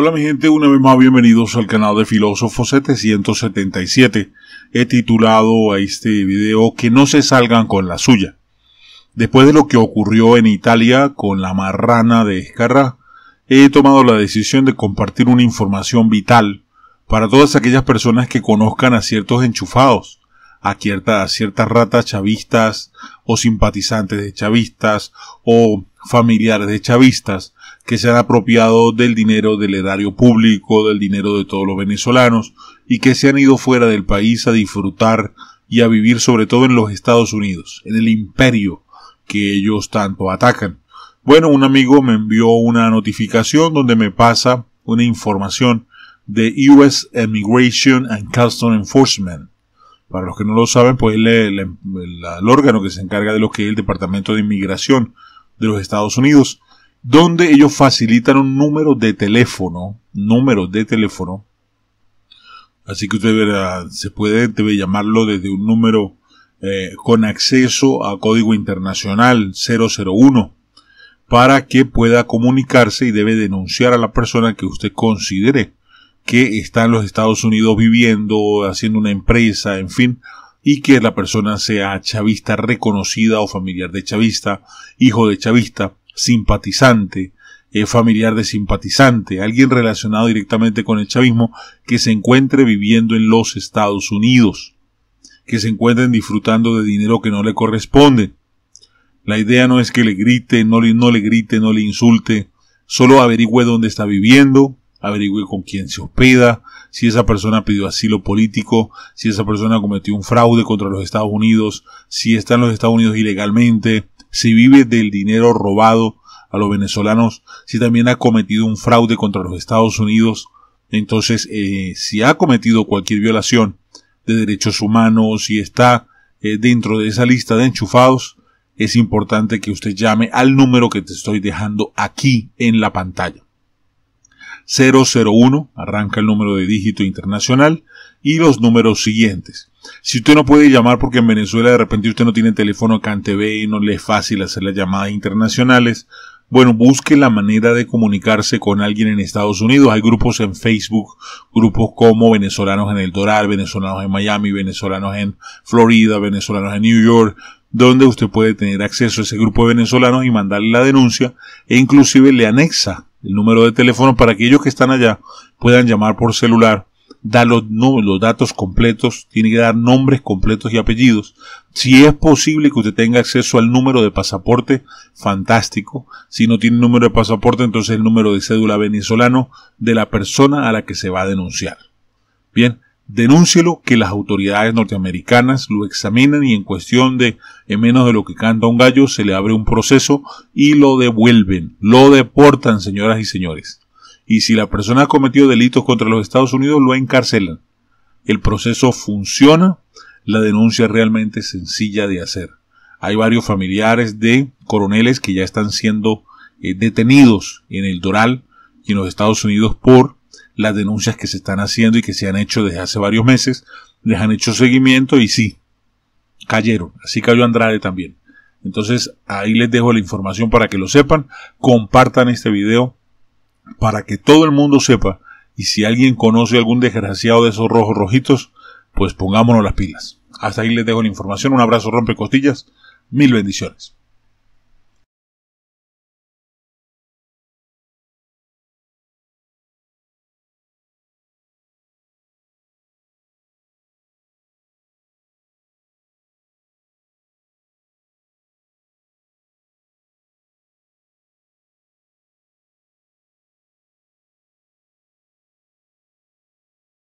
Hola mi gente, una vez más bienvenidos al canal de Filósofo 777. He titulado a este video que no se salgan con la suya. Después de lo que ocurrió en Italia con la marrana de Escarra, he tomado la decisión de compartir una información vital para todas aquellas personas que conozcan a ciertos enchufados a ciertas, ciertas ratas chavistas o simpatizantes de chavistas o familiares de chavistas que se han apropiado del dinero del erario público, del dinero de todos los venezolanos y que se han ido fuera del país a disfrutar y a vivir sobre todo en los Estados Unidos, en el imperio que ellos tanto atacan. Bueno, un amigo me envió una notificación donde me pasa una información de US Immigration and Customs Enforcement para los que no lo saben, pues es el, órgano que se encarga de lo que es el Departamento de Inmigración de los Estados Unidos, donde ellos facilitan un número de teléfono, Número de teléfono. Así que usted verá, se puede debe llamarlo desde un número eh, con acceso a código internacional 001 para que pueda comunicarse y debe denunciar a la persona que usted considere que está en los Estados Unidos viviendo, haciendo una empresa, en fin, y que la persona sea chavista reconocida o familiar de chavista, hijo de chavista, simpatizante, eh, familiar de simpatizante, alguien relacionado directamente con el chavismo que se encuentre viviendo en los Estados Unidos, que se encuentren disfrutando de dinero que no le corresponde. La idea no es que le grite, no le, no le grite, no le insulte, solo averigüe dónde está viviendo, averigüe con quién se hospeda, si esa persona pidió asilo político, si esa persona cometió un fraude contra los Estados Unidos, si está en los Estados Unidos ilegalmente, si vive del dinero robado a los venezolanos, si también ha cometido un fraude contra los Estados Unidos, entonces eh, si ha cometido cualquier violación de derechos humanos, si está eh, dentro de esa lista de enchufados, es importante que usted llame al número que te estoy dejando aquí en la pantalla. 001, arranca el número de dígito internacional, y los números siguientes. Si usted no puede llamar porque en Venezuela de repente usted no tiene teléfono acá y no le es fácil hacer las llamadas internacionales, bueno, busque la manera de comunicarse con alguien en Estados Unidos. Hay grupos en Facebook, grupos como venezolanos en El Doral, venezolanos en Miami, venezolanos en Florida, venezolanos en New York, donde usted puede tener acceso a ese grupo de venezolanos y mandarle la denuncia e inclusive le anexa el número de teléfono para que ellos que están allá puedan llamar por celular, dar los, los datos completos, tiene que dar nombres completos y apellidos. Si es posible que usted tenga acceso al número de pasaporte, fantástico. Si no tiene número de pasaporte, entonces el número de cédula venezolano de la persona a la que se va a denunciar. Bien, denúncielo que las autoridades norteamericanas lo examinan y en cuestión de en menos de lo que canta un gallo se le abre un proceso y lo devuelven, lo deportan, señoras y señores. Y si la persona ha cometido delitos contra los Estados Unidos, lo encarcelan. El proceso funciona, la denuncia es realmente sencilla de hacer. Hay varios familiares de coroneles que ya están siendo eh, detenidos en el Doral y en los Estados Unidos por las denuncias que se están haciendo y que se han hecho desde hace varios meses, les han hecho seguimiento y sí, cayeron, así cayó Andrade también. Entonces ahí les dejo la información para que lo sepan, compartan este video para que todo el mundo sepa y si alguien conoce algún desgraciado de esos rojos rojitos, pues pongámonos las pilas. Hasta ahí les dejo la información, un abrazo rompe costillas, mil bendiciones.